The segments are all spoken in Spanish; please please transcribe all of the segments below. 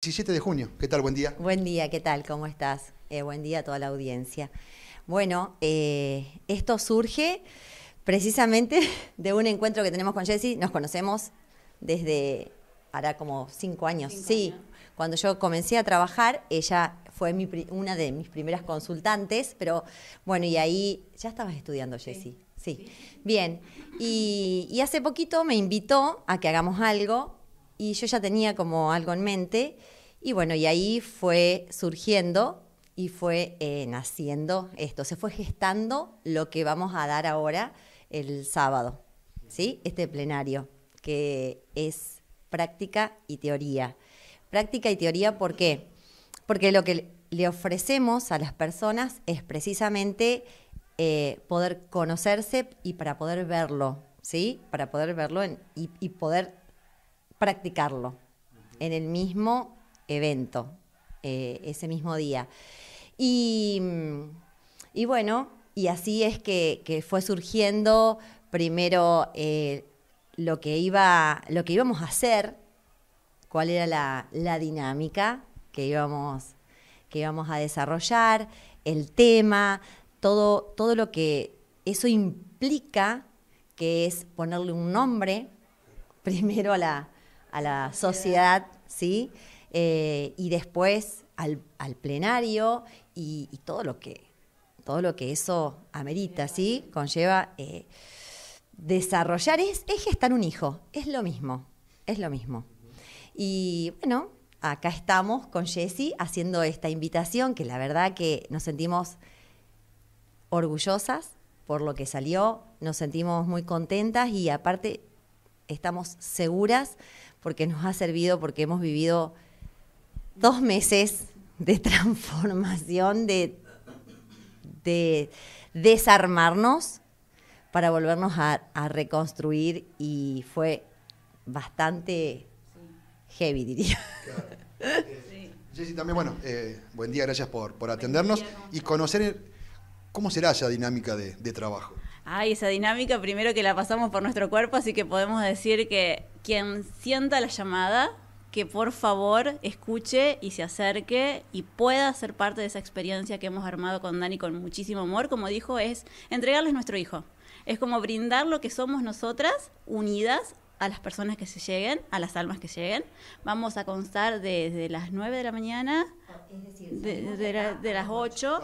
17 de junio. ¿Qué tal? Buen día. Buen día, ¿qué tal? ¿Cómo estás? Eh, buen día a toda la audiencia. Bueno, eh, esto surge precisamente de un encuentro que tenemos con Jessy. Nos conocemos desde, hará como cinco años. sí, cuando yo comencé a trabajar, ella fue una de mis primeras consultantes, pero bueno, y ahí ya estabas estudiando, Jessy. Sí. Bien. y hace poquito me invitó a que hagamos algo y yo ya tenía como algo en mente y bueno, y ahí fue surgiendo y fue eh, naciendo esto, se fue gestando lo que vamos a dar ahora el sábado, ¿sí? Este plenario, que es práctica y teoría. Práctica y teoría, ¿por qué? Porque lo que le ofrecemos a las personas es precisamente eh, poder conocerse y para poder verlo, ¿sí? Para poder verlo en, y, y poder practicarlo en el mismo evento, eh, ese mismo día. Y, bueno, y así es que, fue surgiendo primero eh, lo, que iba, lo que íbamos a hacer, cuál era la, la dinámica que íbamos, que íbamos a desarrollar, el tema, todo, todo lo que eso implica, que es ponerle un nombre primero a la, a la sociedad, ¿sí? Eh, y después al, plenario y, todo lo que todo lo que eso amerita, ¿sí? Conlleva eh, desarrollar, es, es gestar un hijo, es lo mismo, es lo mismo. Y bueno, acá estamos con Jessy haciendo esta invitación que la verdad que nos sentimos orgullosas por lo que salió, nos sentimos muy contentas y aparte estamos seguras porque nos ha servido, porque hemos vivido dos meses de transformación, de, de desarmarnos para volvernos a, reconstruir y fue bastante heavy, diría. Jessy, también, bueno, eh, buen día, gracias por, atendernos y conocer cómo será esa dinámica de trabajo. Ay, esa dinámica primero que la pasamos por nuestro cuerpo, así que podemos decir que quien sienta la llamada, que por favor escuche y se acerque y pueda ser parte de esa experiencia que hemos armado con Dani con muchísimo amor. Como dijo, es entregarles nuestro hijo. Es como brindar lo que somos nosotras unidas a las personas que se lleguen, a las almas que lleguen. Vamos a constar desde las 9 de la mañana, es decir, de, de, las 8,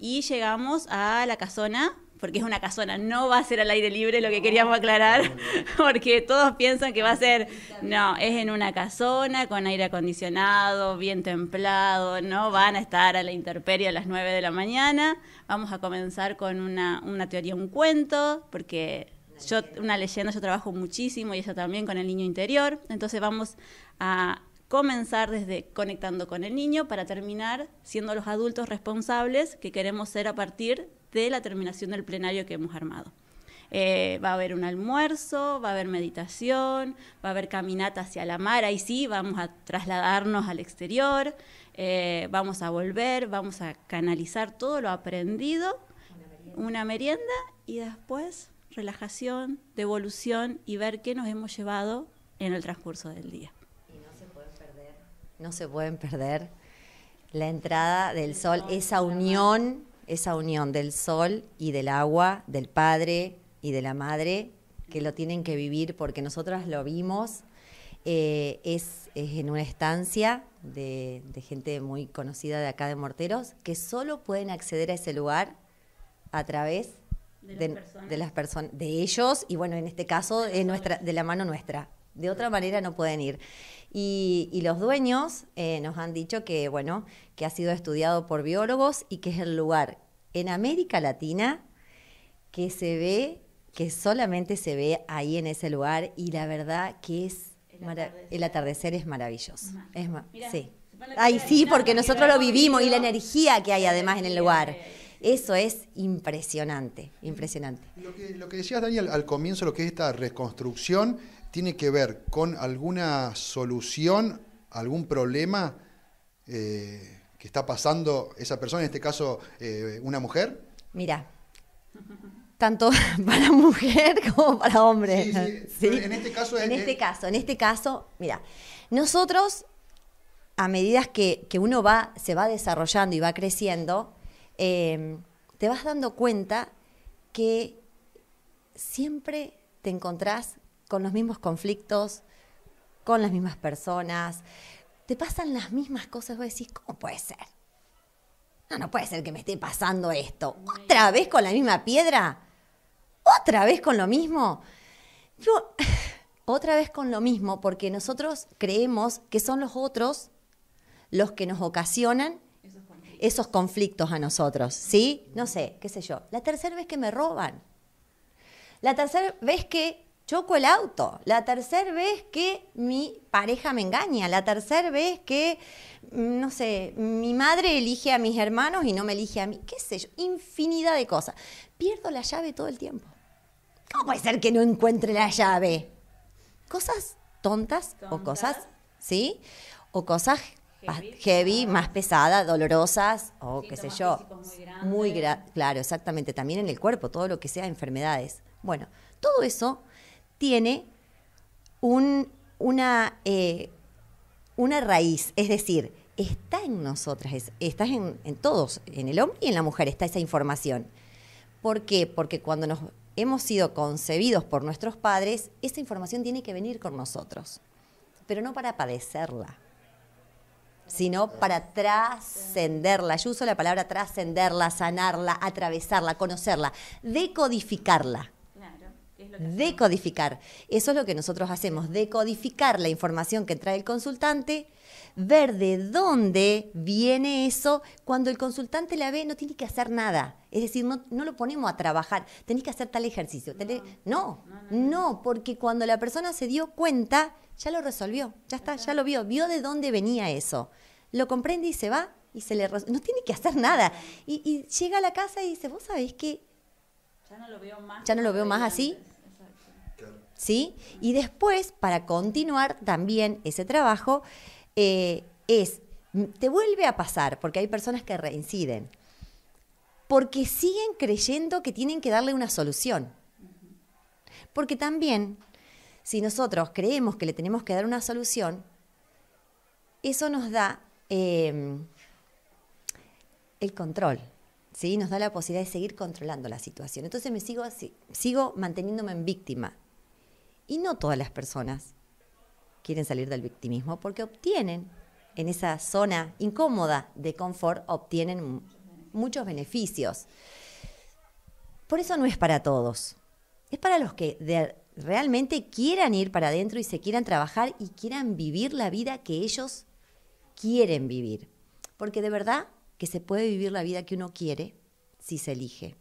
y llegamos a la casona porque es una casona, no va a ser al aire libre lo que queríamos aclarar, porque todos piensan que va a ser, no, es en una casona con aire acondicionado, bien templado, no van a estar a la intemperie a las 9 de la mañana, vamos a comenzar con una, teoría, un cuento, porque yo, una leyenda, yo trabajo muchísimo y eso también con el niño interior, entonces vamos a comenzar desde conectando con el niño para terminar siendo los adultos responsables que queremos ser a partir de la terminación del plenario que hemos armado. Eh, va a haber un almuerzo, va a haber meditación, va a haber caminata hacia la mar, ahí sí, vamos a trasladarnos al exterior, eh, vamos a volver, vamos a canalizar todo lo aprendido, una merienda y después relajación, devolución y ver qué nos hemos llevado en el transcurso del día no se pueden perder la entrada del sol, esa unión, esa unión del sol y del agua, del padre y de la madre, que lo tienen que vivir porque nosotras lo vimos. Eh, es, en una estancia de, gente muy conocida de acá de Morteros, que solo pueden acceder a ese lugar a través de, de, las personas, de, ellos y bueno, en este caso de, nuestra, de la mano nuestra de otra manera no pueden ir. Y, los dueños eh, nos han dicho que, bueno, que ha sido estudiado por biólogos y que es el lugar en América Latina que se ve, que solamente se ve ahí en ese lugar y la verdad que es... El atardecer, es maravilloso. sí. sí, porque nosotros lo vivimos y la energía que hay además en el lugar. Eso es impresionante, impresionante. Lo que, lo que decías, Daniel, al comienzo, lo que es esta reconstrucción tiene que ver con alguna solución, algún problema eh, que está pasando esa persona, en este caso eh, una mujer? Mira, tanto para mujer como para hombre. Sí, En este caso En este caso, en este caso, mira, nosotros a medida que, uno va, se va desarrollando y va creciendo, em, te vas dando cuenta que siempre te encontrás con los mismos conflictos, con las mismas personas, te pasan las mismas cosas, vos decís, ¿cómo puede ser? No, no puede ser que me esté pasando esto. ¿Otra vez con la misma piedra? ¿Otra vez con lo mismo? Yo, otra vez con lo mismo, porque nosotros creemos que son los otros los que nos ocasionan esos conflictos, esos conflictos a nosotros, ¿sí? No sé, qué sé yo. La tercera vez que me roban. La tercera vez que choco el auto, la tercera vez que mi pareja me engaña, la tercera vez que, mm, no sé, mi madre elige a mis hermanos y no me elige a mí, qué sé yo, infinidad de cosas. Pierdo la llave todo el tiempo. ¿Cómo puede ser que no encuentre la llave? Cosas tontas, o cosas, ¿sí? O cosas heavy, más pesadas, dolorosas o qué sé yo. Muy, muy claro, exactamente. También en el cuerpo, todo lo que sea enfermedades. Bueno, todo eso tiene una, eh, una raíz, es decir, está en nosotras, está en, todos, en el hombre y en la mujer, está esa información. ¿Por qué? Porque cuando nos hemos sido concebidos por nuestros padres, esa información tiene que venir con nosotros, pero no para padecerla, sino para trascenderla. Yo uso la palabra trascenderla, sanarla, atravesarla, conocerla, decodificarla. Decodificar. Eso es lo que nosotros hacemos, decodificar la información que trae el consultante, ver de dónde viene eso. Cuando el consultante la ve, no tiene que hacer nada. Es decir, no, lo ponemos a trabajar. Tenés que hacer tal ejercicio. No, no, porque cuando la persona se dio cuenta, ya lo resolvió, ya está, ya lo vio, vio de dónde venía eso. Lo comprende y se va y se le no tiene que hacer nada. Y, llega a la casa y dice, vos sabés que... Ya no lo veo más. Ya no lo veo más así. ¿sí? Y después, para continuar también ese trabajo, eh, es, te vuelve a pasar, porque hay personas que reinciden, porque siguen creyendo que tienen que darle una solución. Porque también, si nosotros creemos que le tenemos que dar una solución, eso nos da em, el control. ¿Sí? Nos da la posibilidad de seguir controlando la situación. Entonces me sigo, sigo manteniéndome en víctima y no todas las personas quieren salir del victimismo porque obtienen en esa zona incómoda de confort, obtienen muchos beneficios. Por eso no es para todos. Es para los que realmente quieran ir para adentro y se quieran trabajar y quieran vivir la vida que ellos quieren vivir. Porque de verdad que se puede vivir la vida que uno quiere si se elige.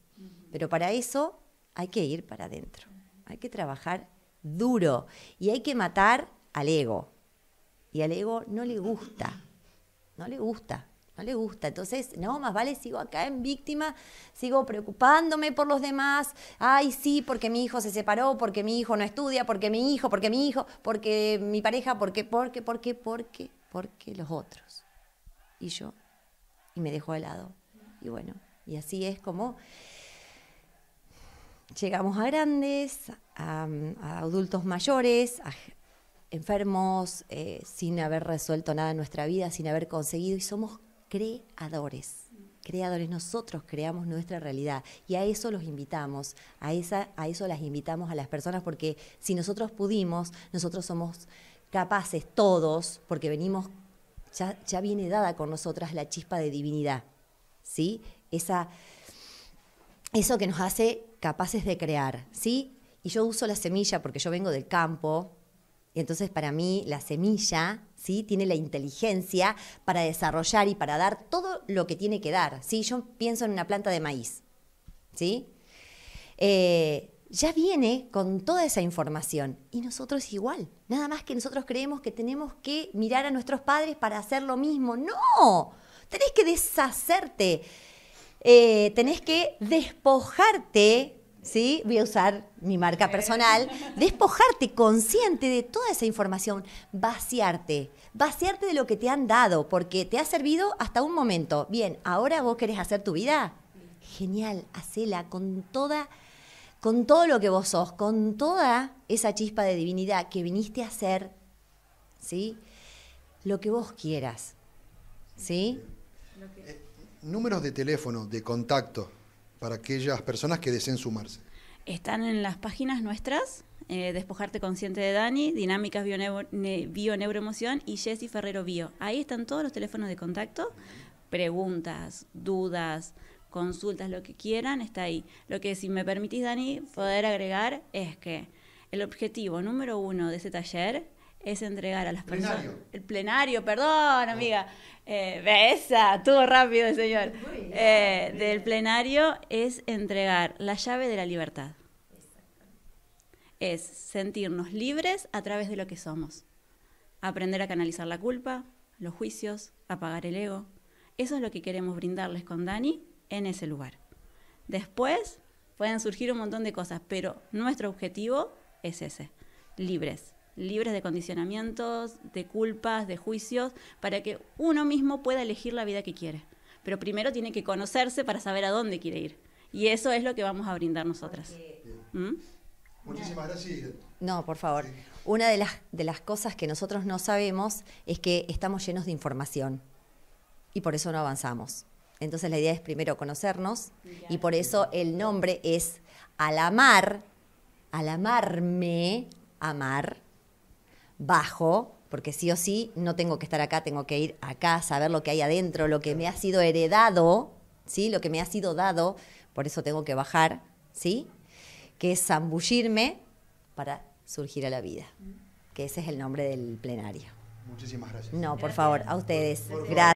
Pero para eso hay que ir para adentro. Hay que trabajar duro y hay que matar al ego. Y al ego no le gusta, no le gusta, no le gusta. Entonces, no, más vale sigo acá en víctima, sigo preocupándome por los demás. Ay, sí, porque mi hijo se separó, porque mi hijo no estudia, porque mi hijo, porque mi hijo, porque mi pareja, porque, porque, porque, porque, porque los otros. Y yo, y me dejó de lado. Y bueno, y así es como llegamos a grandes, a, adultos mayores, a enfermos, eh, sin haber resuelto nada en nuestra vida, sin haber conseguido, y somos creadores. Creadores, nosotros creamos nuestra realidad y a eso los invitamos, a, esa, a eso las invitamos a las personas porque si nosotros pudimos, nosotros somos capaces todos, porque venimos, ya, ya viene dada con nosotras la chispa de divinidad, ¿sí? Esa, eso que nos hace capaces de crear, ¿sí? Y yo uso la semilla porque yo vengo del campo, y entonces para mí la semilla, ¿sí? Tiene la inteligencia para desarrollar y para dar todo lo que tiene que dar, ¿sí? Yo pienso en una planta de maíz, ¿sí? Eh, ya viene con toda esa información y nosotros igual. Nada más que nosotros creemos que tenemos que mirar a nuestros padres para hacer lo mismo. No, tenés que deshacerte eh, tenés que despojarte ¿sí? Voy a usar mi marca personal, despojarte consciente de toda esa información, vaciarte, vaciarte de lo que te han dado, porque te ha servido hasta un momento. Bien, ahora vos querés hacer tu vida. Genial, hacela con toda con todo lo que vos sos, con toda esa chispa de divinidad que viniste a hacer, ¿sí? Lo que vos quieras. ¿Sí? Números de teléfono, de contacto, para aquellas personas que deseen sumarse. Están en las páginas nuestras, eh, Despojarte Consciente de Dani, Dinámicas Bio-Neuroemoción y Jessy Ferrero Bio. Ahí están todos los teléfonos de contacto, preguntas, dudas, consultas, lo que quieran, está ahí. Lo que si me permitís, Dani, poder agregar es que el objetivo número uno de ese taller es entregar a las personas. El plenario, perdón, amiga. besa, eh, todo rápido el señor. Eh, del plenario es entregar la llave de la libertad. Es sentirnos libres a través de lo que somos. Aprender a canalizar la culpa, los juicios, apagar el ego. Eso es lo que queremos brindarles con Dani en ese lugar. Después pueden surgir un montón de cosas, pero nuestro objetivo es ese, libres libres de condicionamientos, de culpas, de juicios, para que uno mismo pueda elegir la vida que quiere. Pero primero tiene que conocerse para saber a dónde quiere ir. Y eso es lo que vamos a brindar nosotras. ¿Mm? Muchísimas gracias. No, por favor. Una de las, de las cosas que nosotros no sabemos es que estamos llenos de información y por eso no avanzamos. Entonces la idea es primero conocernos y por eso el nombre es al amar, al amarme, amar, bajo, porque sí o sí no tengo que estar acá, tengo que ir acá, saber lo que hay adentro, lo que me ha sido heredado, ¿sí? Lo que me ha sido dado, por eso tengo que bajar, ¿sí? Que es zambullirme para surgir a la vida, que ese es el nombre del plenario. Muchísimas gracias. No, por favor, a ustedes. Gracias.